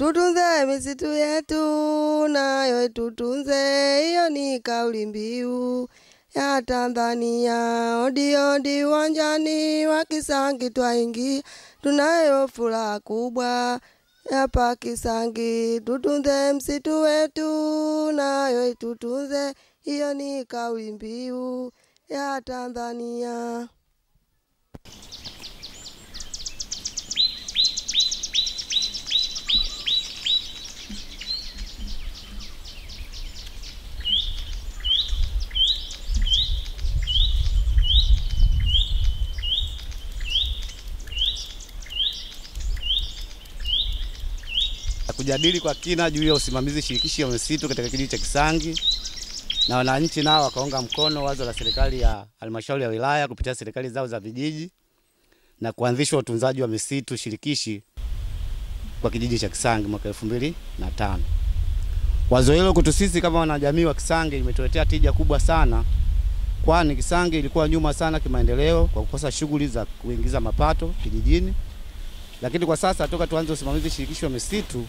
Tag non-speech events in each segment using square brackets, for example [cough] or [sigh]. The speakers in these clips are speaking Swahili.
Tutunze misitu yetu nayo itutunze, hiyo ni kauli mbiu ya Tanzania. odiodi odi uwanjani wa Kisangi tunayo furaha kubwa hapa Kisangi. Tutunze msitu wetu nayo itutunze, hiyo ni kauli mbiu ya Tanzania. na kujadili kwa kina juu ya usimamizi shirikishi wa misitu katika kijiji cha Kisangi, na wananchi nao wakaunga mkono wazo la serikali ya halmashauri ya wilaya kupitia serikali zao za vijiji na kuanzishwa utunzaji wa misitu shirikishi kwa kijiji cha Kisangi mwaka elfu mbili na tano. Wazo hilo kutu sisi kama wanajamii wa Kisangi limetuletea tija kubwa sana, kwani Kisangi ilikuwa nyuma sana kimaendeleo kwa kukosa shughuli za kuingiza mapato kijijini. Lakini kwa sasa toka tuanze usimamizi shirikishi wa misitu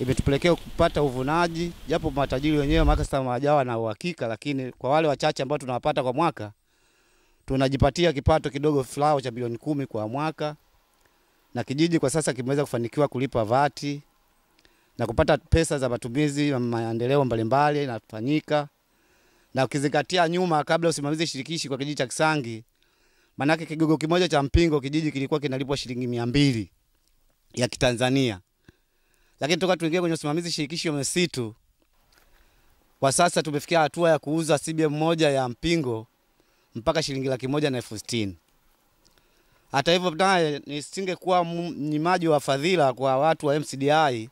imetupelekea kupata uvunaji, japo matajiri wenyewe makasa hawajawa na uhakika, lakini kwa wale wachache ambao tunawapata kwa mwaka tunajipatia kipato kidogo fulao cha milioni kumi kwa mwaka, na kijiji kwa sasa kimeweza kufanikiwa kulipa vati na kupata pesa za matumizi na maendeleo mbalimbali yanafanyika, na ukizingatia nyuma, kabla usimamizi shirikishi kwa kijiji cha Kisangi Manake kigogo kimoja cha mpingo kijiji kilikuwa kinalipwa shilingi mia mbili ya Kitanzania, lakini toka tuingie kwenye usimamizi shirikishi wa misitu kwa sasa tumefikia hatua ya kuuza CBM moja ya mpingo mpaka shilingi laki moja na elfu sitini. Hata hivyo naye nisingekuwa mnyimaji wa fadhila kwa watu wa MCDI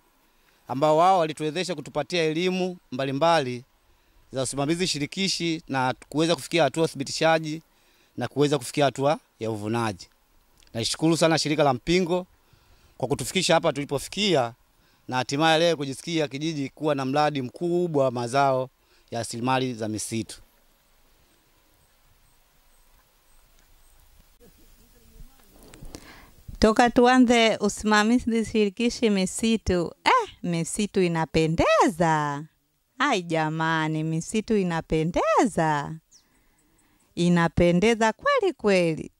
ambao wao walituwezesha kutupatia elimu mbalimbali za usimamizi shirikishi na kuweza kufikia hatua uthibitishaji na kuweza kufikia hatua ya uvunaji. Nashukuru sana shirika la Mpingo kwa kutufikisha hapa tulipofikia na hatimaye leo kujisikia kijiji kuwa na mradi mkubwa wa mazao ya rasilimali za misitu. Toka tuanze usimamizi shirikishi misitu eh, misitu inapendeza. Ai jamani, misitu inapendeza inapendeza kweli kweli.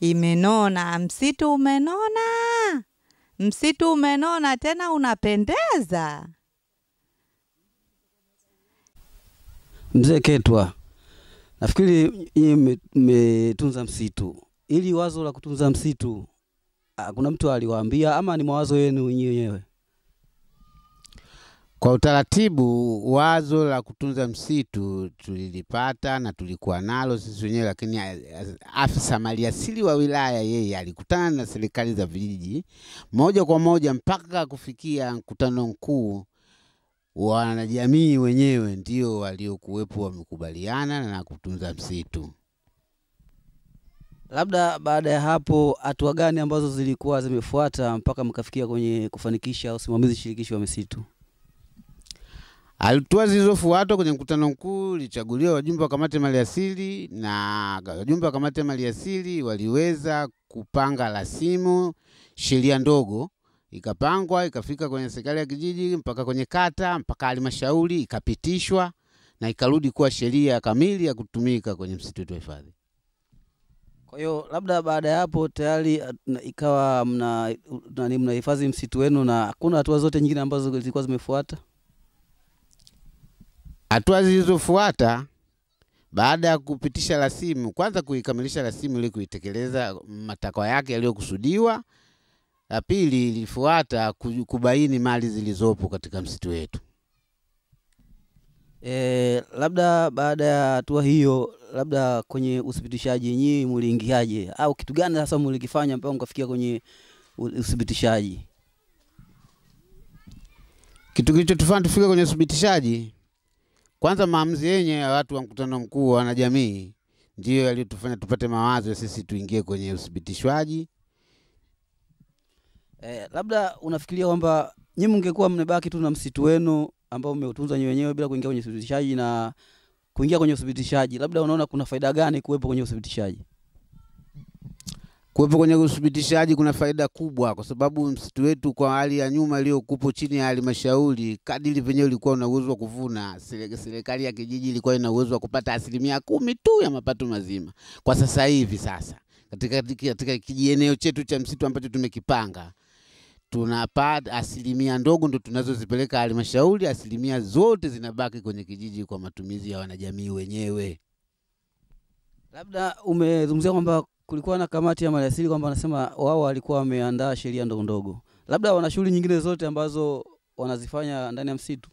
Imenona, msitu umenona, msitu umenona, tena unapendeza. Mzee Ketwa, nafikiri nyinyi mmetunza msitu. Ili wazo la kutunza msitu, ah, kuna mtu aliwaambia ama ni mawazo yenu wenyewe? Kwa utaratibu, wazo la kutunza msitu tulilipata na tulikuwa nalo sisi wenyewe, lakini afisa maliasili wa wilaya yeye alikutana na serikali za vijiji moja kwa moja mpaka kufikia mkutano mkuu. Wanajamii wenyewe ndio waliokuwepo wamekubaliana na kutunza msitu. Labda baada ya hapo, hatua gani ambazo zilikuwa zimefuata mpaka mkafikia kwenye kufanikisha usimamizi shirikishi wa misitu? Hatua zilizofuatwa kwenye mkutano mkuu, ilichaguliwa wajumbe wa kamati ya maliasili na wajumbe wa kamati ya maliasili waliweza kupanga rasimu sheria ndogo, ikapangwa ikafika kwenye serikali ya kijiji mpaka kwenye kata mpaka halmashauri ikapitishwa na ikarudi kuwa sheria kamili ya kutumika kwenye msitu wa hifadhi. Kwa hiyo labda baada ya hapo tayari ikawa mna nani, mnahifadhi msitu wenu na hakuna hatua zote nyingine ambazo zilikuwa zimefuata. Hatua zilizofuata baada ya kupitisha rasimu, kwanza kuikamilisha rasimu ili kuitekeleza matakwa yake yaliyokusudiwa. La pili ilifuata kubaini mali zilizopo katika msitu wetu. E, labda baada ya hatua hiyo, labda kwenye uthibitishaji nyinyi mliingiaje au kitu gani sasa mlikifanya mpaka mkafikia kwenye uthibitishaji? Kitu kilichotufanya tufike kwenye uthibitishaji kwanza maamuzi yenye ya watu wa mkutano mkuu wa wanajamii ndiyo yaliyotufanya tupate mawazo ya sisi tuingie kwenye uthibitishwaji. Eh, labda unafikiria kwamba nyinyi mngekuwa mnebaki tu na msitu wenu ambao mmeutunza nyewe wenyewe bila kuingia kwenye uthibitishaji na kuingia kwenye uthibitishaji, labda unaona kuna faida gani kuwepo kwenye uthibitishaji? Kuwepo kwenye uthibitishaji kuna faida kubwa, kwa sababu msitu wetu kwa hali ya nyuma iliyokupo chini ya halmashauri, kadiri penyewe ulikuwa una uwezo wa kuvuna, serikali ya kijiji ilikuwa ina uwezo wa kupata asilimia kumi tu ya mapato mazima. Kwa sasa hivi sasa katika, katika kijieneo chetu cha msitu ambacho tumekipanga tunapata asilimia ndogo ndo tunazozipeleka halmashauri, asilimia zote zinabaki kwenye kijiji kwa matumizi ya wanajamii wenyewe. Labda umezungumzia kwamba kulikuwa na kamati ya maliasili kwamba wanasema wao walikuwa wameandaa sheria ndogondogo, labda wana shughuli nyingine zote ambazo wanazifanya ndani ya msitu.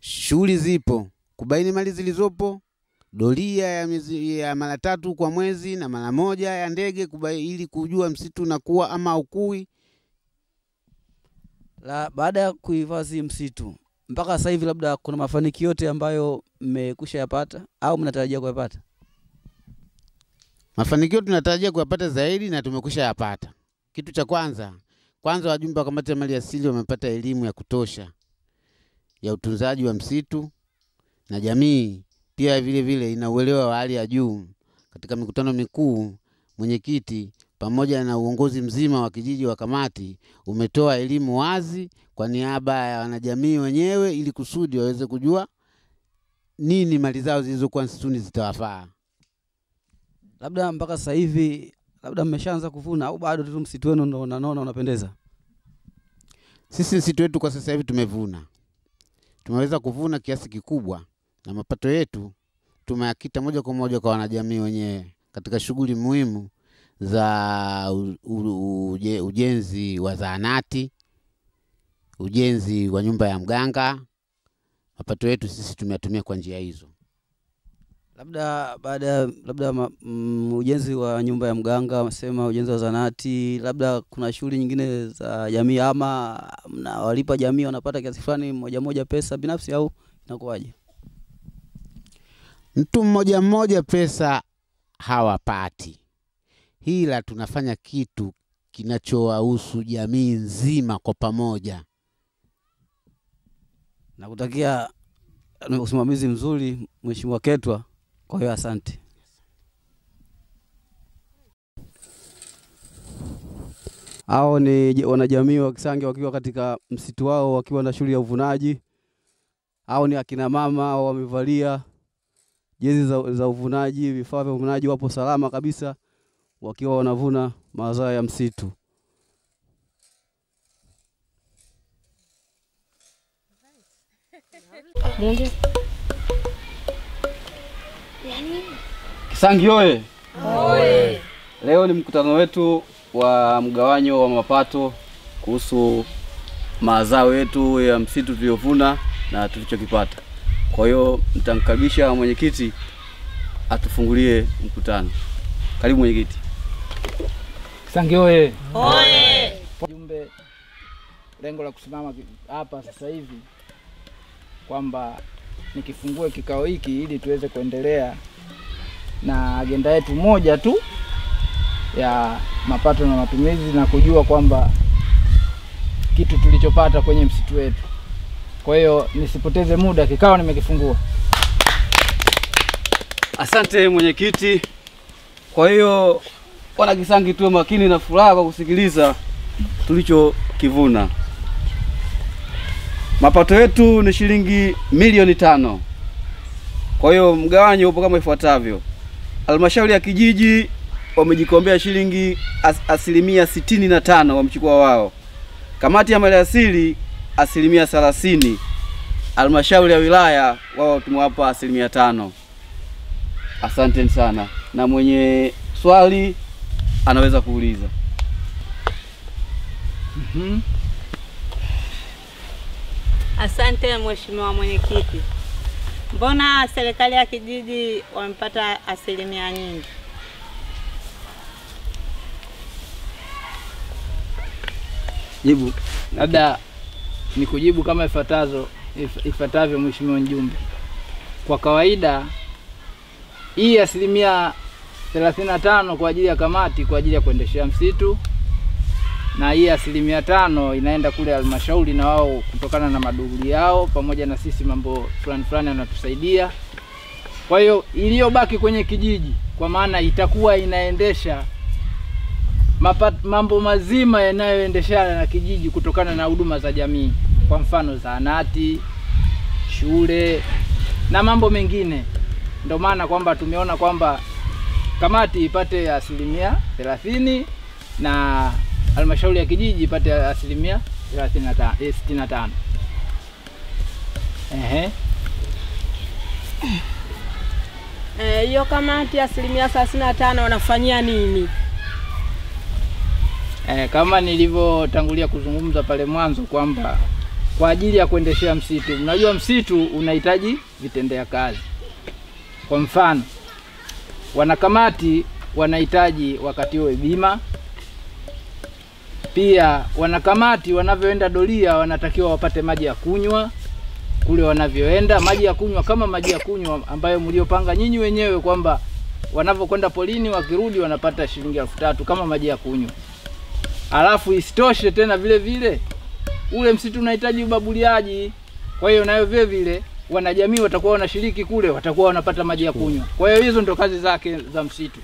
Shughuli zipo kubaini mali zilizopo, doria ya, mizi, ya mara tatu kwa mwezi na mara moja ya ndege ili kujua msitu unakuwa ama ukui. La, baada ya kuhifadhi msitu mpaka sasa hivi, labda kuna mafanikio yote ambayo mmekusha yapata au mnatarajia kuyapata? Mafanikio tunatarajia kuyapata zaidi na tumekwisha yapata. Kitu cha kwanza, kwanza wajumbe wa kamati ya mali asili wamepata elimu ya kutosha ya utunzaji wa msitu na jamii pia vile vile ina uelewa wa hali ya juu katika mikutano mikuu. Mwenyekiti pamoja na uongozi mzima wa kijiji wa kamati umetoa elimu wazi kwa niaba ya wanajamii wenyewe, ili kusudi waweze kujua nini mali zao zilizokuwa msituni zitawafaa labda mpaka sasa hivi labda mmeshaanza kuvuna au bado tu msitu wenu ndo unanona unapendeza? Sisi msitu wetu kwa sasa hivi tumevuna, tumeweza kuvuna kiasi kikubwa, na mapato yetu tumeyakita moja kwa moja kwa wanajamii wenyewe katika shughuli muhimu za uje, ujenzi wa zahanati, ujenzi wa nyumba ya mganga. Mapato yetu sisi tumeyatumia kwa njia hizo. Labda baada labda mm, ujenzi wa nyumba ya mganga, amesema ujenzi wa zanati, labda kuna shughuli nyingine za jamii, ama mnawalipa jamii, wanapata kiasi fulani moja moja pesa binafsi, au inakuwaje? Mtu mmoja mmoja pesa hawapati, hila tunafanya kitu kinachowahusu jamii nzima kwa pamoja. Nakutakia usimamizi mzuri, Mheshimiwa Ketwa. Kwa hiyo asante. Hao ni wanajamii wa Kisange wakiwa katika msitu wao wakiwa na shughuli ya uvunaji. Hao ni akina mama hao wamevalia jezi za, za uvunaji, vifaa vya uvunaji, wapo salama kabisa wakiwa wanavuna mazao ya msitu. sangi oye! Oye! Leo ni mkutano wetu wa mgawanyo wa mapato kuhusu mazao yetu ya msitu tuliyovuna na tulichokipata. Kwa hiyo mtamkabisha mwenyekiti atufungulie mkutano. Karibu mwenyekiti. Sangi oye! Oye! Jumbe, lengo la kusimama hapa sasa hivi kwamba nikifungue kikao hiki ili tuweze kuendelea na agenda yetu moja tu ya mapato na matumizi na kujua kwamba kitu tulichopata kwenye msitu wetu. Kwa hiyo nisipoteze muda, kikao nimekifungua. Asante mwenyekiti. Kwa hiyo wana Kisangi tuwe makini na furaha kwa kusikiliza tulichokivuna. Mapato yetu ni shilingi milioni tano. Kwa hiyo mgawanyo upo kama ifuatavyo: Halmashauri ya kijiji wamejikombea shilingi as, asilimia sitini na tano wamchukua wao, kamati ya maliasili asilimia thelathini, halmashauri ya wilaya wao tumewapa asilimia tano. Asanteni sana, na mwenye swali anaweza kuuliza. Mm -hmm. Asante mheshimiwa mwenyekiti. Mbona serikali ya kijiji wamepata asilimia nyingi? Jibu labda ni kujibu kama ifatazo if, ifuatavyo, Mheshimiwa mjumbe. Kwa kawaida hii asilimia 35 kwa ajili ya kamati kwa ajili ya kuendeshea msitu na hii asilimia tano inaenda kule halmashauri, na wao kutokana na maduguli yao pamoja na sisi mambo fulani fulani anatusaidia Kwa hiyo iliyobaki kwenye kijiji, kwa maana itakuwa inaendesha mapat, mambo mazima yanayoendeshana na kijiji kutokana na huduma za jamii, kwa mfano zahanati, shule na mambo mengine. Ndio maana kwamba tumeona kwamba kamati ipate asilimia thelathini na halmashauri ya kijiji ipate asilimia 65. Eh, Ehe. Eh, hiyo e, kamati asilimia thelathini na tano wanafanyia nini? E, kama nilivyotangulia kuzungumza pale mwanzo kwamba kwa ajili ya kuendeshea msitu, unajua msitu unahitaji vitendea kazi. Kwa mfano, wanakamati wanahitaji wakatiwe bima pia wanakamati wanavyoenda doria wanatakiwa wapate maji ya kunywa kule wanavyoenda, maji ya kunywa kama maji ya kunywa ambayo mliopanga nyinyi wenyewe kwamba wanavyokwenda polini wakirudi wanapata shilingi elfu tatu kama maji ya kunywa. Alafu isitoshe tena vile vile ule msitu unahitaji ubabuliaji, kwa hiyo nayo vile vile wanajamii watakuwa wanashiriki kule, watakuwa wanapata maji ya kunywa. Kwa hiyo hizo ndo kazi zake za msitu.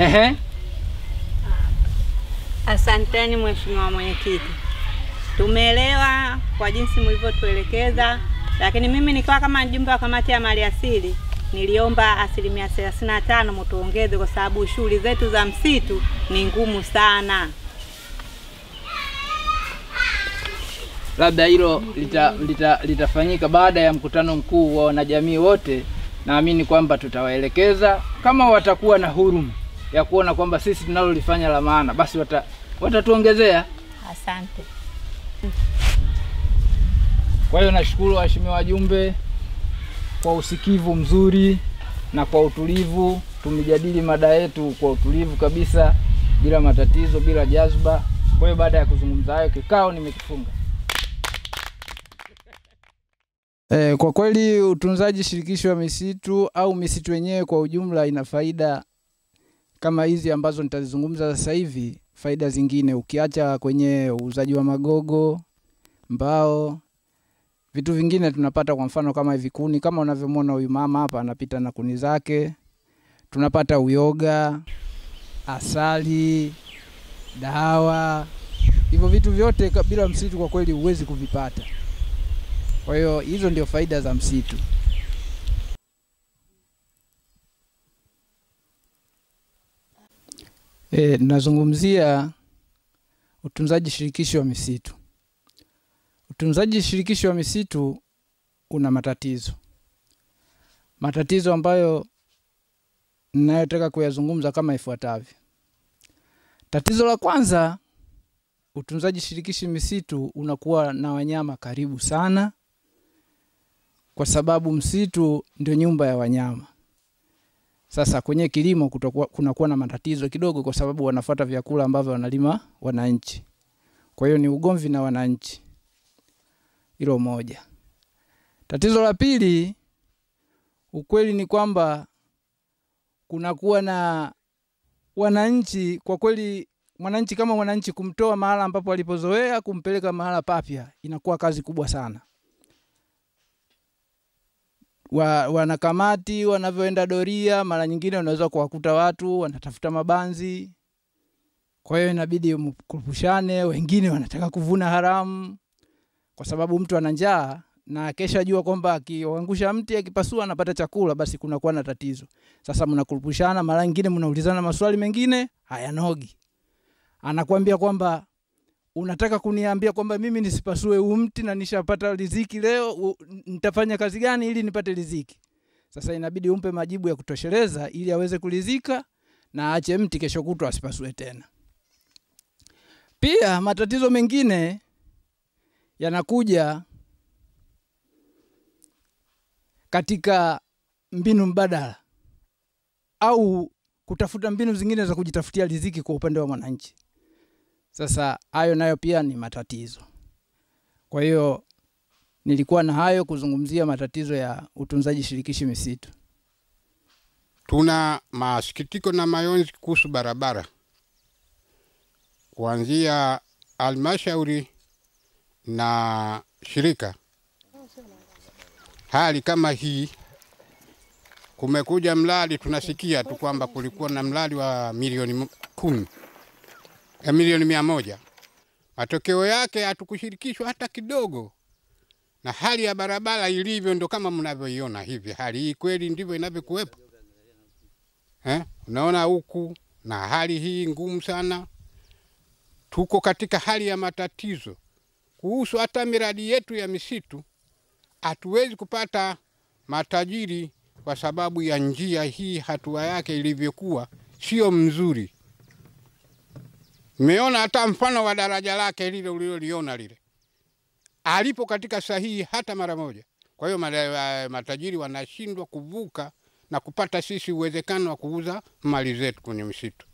Ehe. Asanteni Mheshimiwa Mwenyekiti, tumeelewa kwa jinsi mlivyotuelekeza, lakini mimi nikiwa kama mjumbe wa kamati ya maliasili niliomba asilimia thelathini na tano mtuongeze kwa sababu shughuli zetu za msitu ni ngumu sana. Labda hilo litafanyika lita, lita, lita baada ya mkutano mkuu wa wanajamii wote. Naamini kwamba tutawaelekeza kama watakuwa na huruma ya kuona kwamba sisi tunalolifanya la maana, basi wata watatuongezea. Asante. Kwa hiyo nashukuru waheshimiwa wajumbe kwa usikivu mzuri na kwa utulivu. Tumejadili mada yetu kwa utulivu kabisa, bila matatizo, bila jazba. Kwa hiyo baada ya kuzungumza hayo, kikao nimekifunga. [laughs] E, kwa kweli utunzaji shirikishi wa misitu au misitu yenyewe kwa ujumla ina faida kama hizi ambazo nitazizungumza sasa hivi, faida zingine ukiacha kwenye uuzaji wa magogo, mbao, vitu vingine tunapata, kwa mfano kama hivi kuni, kama unavyomwona huyu mama hapa anapita na kuni zake. Tunapata uyoga, asali, dawa, hivyo vitu vyote bila msitu kwa kweli huwezi kuvipata. Kwa hiyo hizo ndio faida za msitu. E, nazungumzia utunzaji shirikishi wa misitu. Utunzaji shirikishi wa misitu una matatizo, matatizo ambayo ninayotaka kuyazungumza kama ifuatavyo. Tatizo la kwanza, utunzaji shirikishi misitu unakuwa na wanyama karibu sana, kwa sababu msitu ndio nyumba ya wanyama. Sasa kwenye kilimo kunakuwa na matatizo kidogo, kwa sababu wanafata vyakula ambavyo wanalima wananchi. Kwa hiyo ni ugomvi na wananchi, hilo moja. Tatizo la pili, ukweli ni kwamba kunakuwa na wananchi, kwa kweli mwananchi kama mwananchi kumtoa mahala ambapo alipozoea kumpeleka mahala papya inakuwa kazi kubwa sana wa, wanakamati wanavyoenda doria, mara nyingine unaweza kuwakuta watu wanatafuta mabanzi. Kwa hiyo inabidi mkurupushane, wengine wanataka kuvuna haramu kwa sababu mtu ana njaa na kesha jua kwamba akiangusha mti akipasua anapata chakula, basi kunakuwa na tatizo. Sasa mnakurupushana, mara nyingine mnaulizana maswali mengine hayanogi. Anakuambia kwamba unataka kuniambia kwamba mimi nisipasue mti na nishapata riziki leo u, nitafanya kazi gani ili nipate riziki? Sasa inabidi umpe majibu ya kutosheleza ili aweze kulizika na aache mti kesho kutwa asipasue tena. Pia matatizo mengine yanakuja katika mbinu mbadala au kutafuta mbinu zingine za kujitafutia riziki kwa upande wa mwananchi. Sasa hayo nayo pia ni matatizo. Kwa hiyo nilikuwa na hayo kuzungumzia matatizo ya utunzaji shirikishi misitu. Tuna masikitiko na mayonzi kuhusu barabara kuanzia halmashauri na shirika. Hali kama hii, kumekuja mradi, tunasikia tu kwamba kulikuwa na mradi wa milioni kumi ya milioni mia moja. Matokeo yake hatukushirikishwa hata kidogo, na hali ya barabara ilivyo ndo kama mnavyoiona hivi. Hali hii kweli ndivyo inavyokuwepo eh? Unaona huku, na hali hii ngumu sana, tuko katika hali ya matatizo kuhusu hata miradi yetu ya misitu. Hatuwezi kupata matajiri kwa sababu ya njia hii, hatua yake ilivyokuwa sio mzuri. Mmeona hata mfano wa daraja lake lile ulioliona lile, alipo katika sahihi hata mara moja. Kwa hiyo eh, matajiri wanashindwa kuvuka na kupata sisi uwezekano wa kuuza mali zetu kwenye msitu.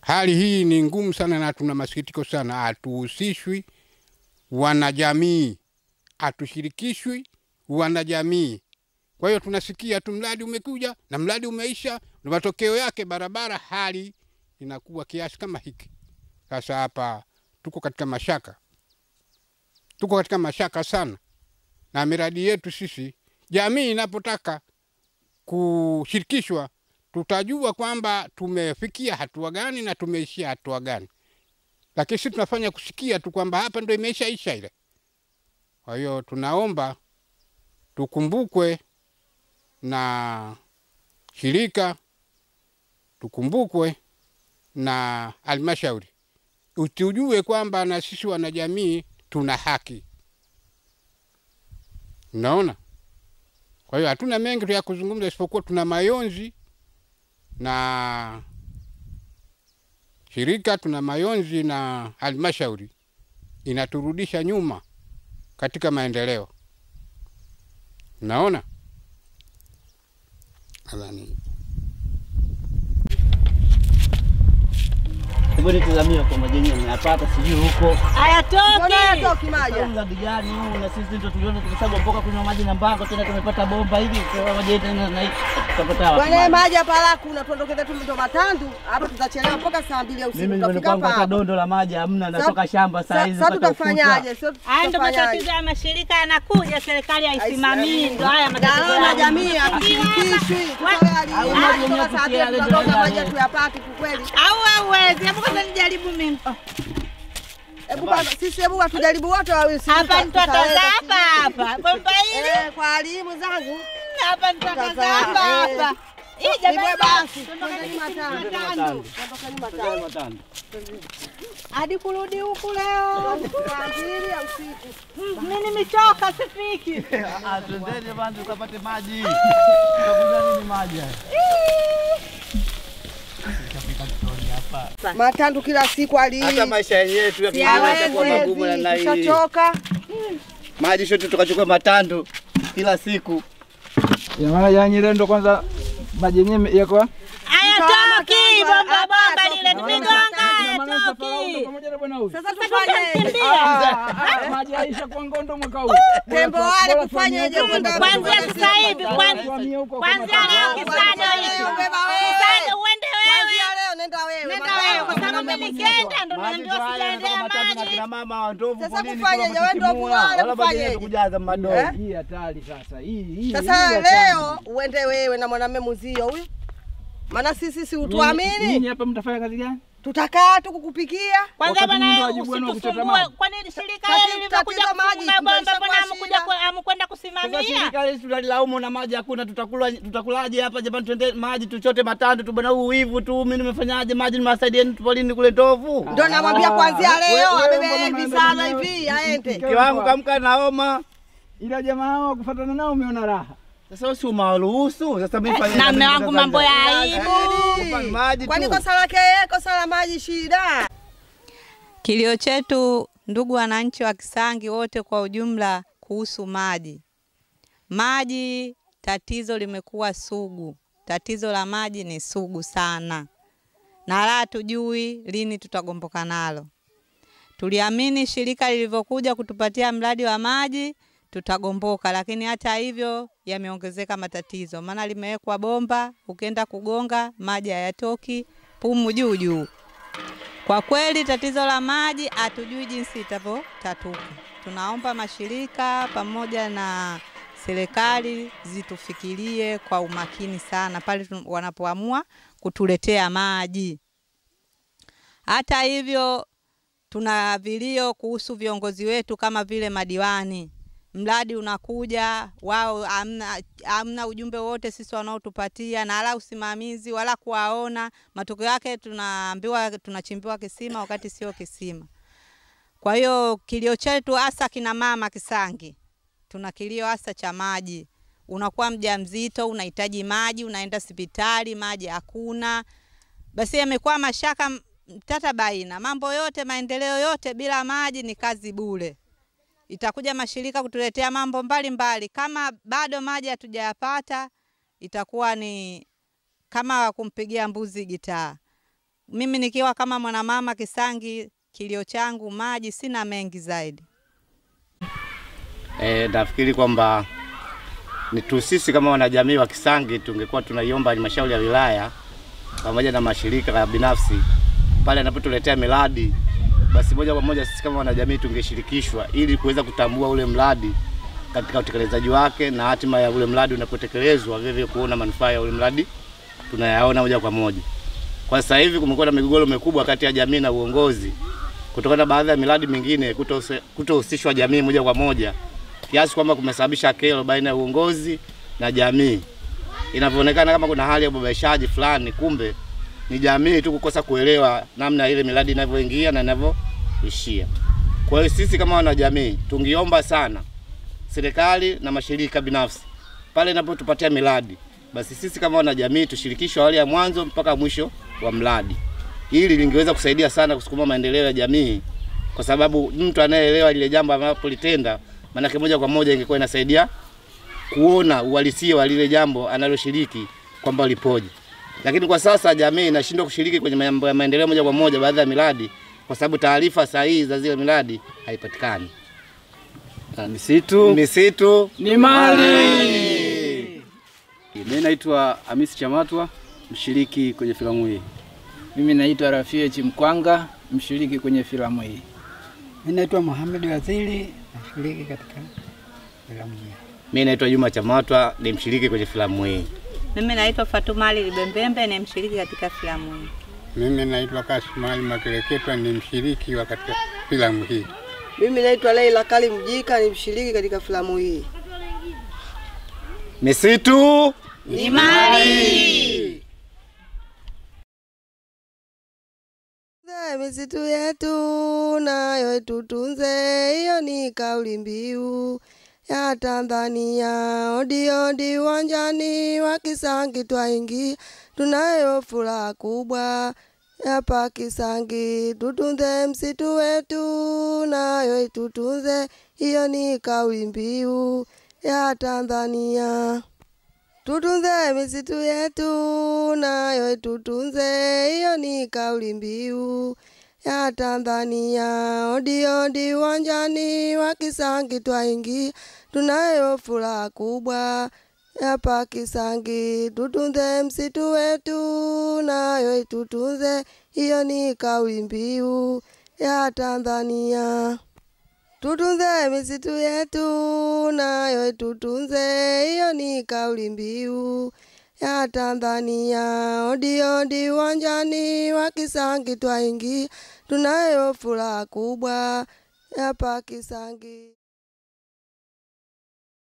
Hali hii ni ngumu sana na tuna masikitiko sana. Hatuhusishwi wanajamii, hatushirikishwi wanajamii. Kwa hiyo tunasikia tu mradi umekuja na mradi umeisha na matokeo yake barabara hali inakuwa kiasi kama hiki. Sasa hapa tuko katika mashaka, tuko katika mashaka sana na miradi yetu sisi. Jamii inapotaka kushirikishwa, tutajua kwamba tumefikia hatua gani na tumeishia hatua gani, lakini sisi tunafanya kusikia tu kwamba hapa ndo imeishaisha ile. Kwa hiyo tunaomba tukumbukwe na shirika tukumbukwe na halmashauri, utujue kwamba na sisi wanajamii tuna haki. naona Kwa hiyo hatuna mengi tu ya kuzungumza isipokuwa tuna mayonzi na shirika, tuna mayonzi na halmashauri inaturudisha nyuma katika maendeleo. Naona Ngoja tazamia kwa majengo mnayapata, sijui huko hayatoki. Hayatoki maji ngapi gani huu? Na sisi ndio tuliona tukisagwa mboka kunywa maji na mbako tena tumepata bomba hivi kwa maji tena na hii. tutapata wapi? Bwana maji hapa la kuna, tuondoke tu ndo matandu hapa, tutachelewa mpaka saa 2 ya usiku. Mimi nimekuwa mpaka dondo la maji hamna, natoka shamba saa hizi. Sasa tutafanyaje? Haya ndio matatizo ya mashirika yanakuja, serikali haisimamii, ndio haya matatizo ya jamii, hatushirikishwi. Au maji yenyewe tuyapate kwa kweli, au hauwezi kwanza nijaribu mimi. Hebu baba, sisi hebu watujaribu wote wawili. Hapa nitoto hapa hapa. Bomba hili. Eh, kwa alimu zangu. Mm, hapa nitoto hapa eh. hapa. Hii jamani basi. Tondokeni Hadi kurudi huku leo. Kwa ajili ya usiku. Mm, mimi nimechoka sifiki. [laughs] Ah, twendeni bwana tukapate maji. Ah. Tutakunywa nini maji haya? Matandu kila siku ali. Hata maisha yetu ya yanakuwa magumu na hii. Tushachoka. Maji shote tukachukua matandu kila siku. Jamaa yanyire ndo kwanza maji yenyewe yako Aya toki toki. ile Sasa ah, ah, ah, maji yaisha kwa ngondo mwaka huu. Uh, tembo wale kufanya kufanyaje? Kwanza sasa hivi, kwanza kwanza leo kisado hivi nenda wewe. Nenda wewe kwa sababu mimi nikienda ndo ndio sijaendea maji. Na mama wa ndovu sasa kufanyeje? Wewe ndovu wala kufanyeje? Kujaza madogo. Eh? Hii hatari sasa. Hii hii. Sasa leo uende wewe na mwanamume mzio huyu. Maana sisi si utuamini. Ninyi hapa mtafanya kazi gani? tutakaa tu kukupikia. Kwanza bwana, usitusumbue. Kwani shirika hili limekuja kufunga Mbona hamkuja hamkwenda kusimamia? Shirika hili tunalilaumu na maji hakuna, tutakula tutakulaje hapa jamani? Twende maji tuchote matando tu bwana, huu wivu tu. Mimi nimefanyaje? maji nimewasaidieni tu polini kule Tovu. Ndio namwambia ah. kuanzia leo abebe hivi sana hivi aende. Mke kamka naoma ila jamaa hao kufuatana nao umeona raha sasa si umaruhusu. Sasa mimi fanya na mume wangu mambo ya yaani, aibu. Yaani, yaani, Kwani kosa lake yeye, kosa la maji shida. Kilio chetu ndugu wananchi wa Kisangi wote kwa ujumla kuhusu maji. Maji tatizo limekuwa sugu. Tatizo la maji ni sugu sana, na la tujui lini tutagomboka nalo. Tuliamini shirika lilivyokuja kutupatia mradi wa maji tutagomboka, lakini hata hivyo yameongezeka matatizo, maana limewekwa bomba, ukienda kugonga maji hayatoki, pumu juu juu. Kwa kweli tatizo la maji hatujui jinsi itavyotatuka. Tunaomba mashirika pamoja na serikali zitufikirie kwa umakini sana pale wanapoamua kutuletea maji. Hata hivyo, tuna vilio kuhusu viongozi wetu kama vile madiwani mradi unakuja wao, amna, amna ujumbe wote sisi wanaotupatia na wala usimamizi wala kuwaona. Matokeo yake tunaambiwa tunachimbiwa kisima wakati sio kisima. Kwa hiyo kilio chetu hasa kina mama Kisangi, tuna kilio hasa cha maji. Unakuwa mjamzito, unahitaji maji, unaenda hospitali, maji hakuna. Basi yamekuwa mashaka tata baina, mambo yote maendeleo yote bila maji ni kazi bure itakuja mashirika kutuletea mambo mbalimbali mbali. Kama bado maji hatujayapata itakuwa ni kama kumpigia mbuzi gitaa. Mimi nikiwa kama mwanamama Kisangi, kilio changu maji, sina mengi zaidi. E, nafikiri kwamba ni tu sisi kama wanajamii wa Kisangi tungekuwa tunaiomba halmashauri ya wilaya pamoja na mashirika ya binafsi pale anapotuletea miradi basi moja kwa moja sisi kama wanajamii tungeshirikishwa ili kuweza kutambua ule mradi katika utekelezaji wake na hatima ya ule mradi unapotekelezwa, vivyo kuona manufaa ya ule mradi tunayaona moja kwa moja. Kwa sasa hivi kumekuwa na migogoro mikubwa kati ya jamii na uongozi kutokana na baadhi ya miradi mingine kutohusishwa jamii moja kwa moja, kiasi kwamba kumesababisha kero baina ya uongozi na jamii. Inavyoonekana kama kuna hali ya ubabaishaji fulani, kumbe ni jamii tu kukosa kuelewa namna ile miradi inavyoingia na inavyoishia. Kwa hiyo sisi kama wanajamii tungiomba sana serikali na mashirika binafsi pale inapotupatia miradi, basi sisi kama wanajamii tushirikishwe awali ya mwanzo mpaka mwisho wa mradi. Hili lingeweza kusaidia sana kusukuma maendeleo ya jamii, kwa sababu mtu anayeelewa lile jambo anapolitenda, maanake moja kwa moja ingekuwa inasaidia kuona uhalisia wa lile jambo analoshiriki kwamba lipoje lakini kwa sasa jamii inashindwa kushiriki kwenye mambo ya maendeleo moja kwa moja baadhi ya miradi kwa sababu taarifa sahihi za zile miradi haipatikani. Ah, misitu, misitu ni mali. Mimi naitwa Hamisi Chamatwa, mshiriki kwenye filamu hii. Mimi naitwa Rafie Chimkwanga, mshiriki kwenye filamu hii. Mimi naitwa Mohamed Wazili, mshiriki katika filamu hii. Mimi naitwa Juma Chamatwa, ni mshiriki kwenye filamu hii. Mimi naitwa Ali Libembembe, ni mshiriki katika filamu hii. Mimi naitwa Kasumali Makereketwa, ni mshiriki wa katika filamu hii. Mimi naitwa Leila Kali Mjika, ni mshiriki katika filamu hii. Misitu ni mali. Misitu yetu nayo tutunze, hiyo ni kauli mbiu ya Tanzania. Odi diwanjani wanjani wakisangi twaingi, tunayo furaha kubwa hapa Kisangi. Tutunze msitu wetu, nayo itutunze, hiyo ni kauli mbiu ya Tanzania. Tutunze misitu yetu, nayo itutunze, hiyo ni kauli mbiu ya Tanzania. Odi diwanjani wanjani wakisangi twaingi tunayo furaha kubwa hapa Kisangi, tutunze msitu wetu, nayo itutunze. Hiyo ni kauli mbiu ya Tanzania. Tutunze misitu yetu, nayo itutunze. Hiyo ni kauli mbiu ya Tanzania. Odi odi uwanjani wa Kisangi twaingia, tunayo furaha kubwa hapa Kisangi.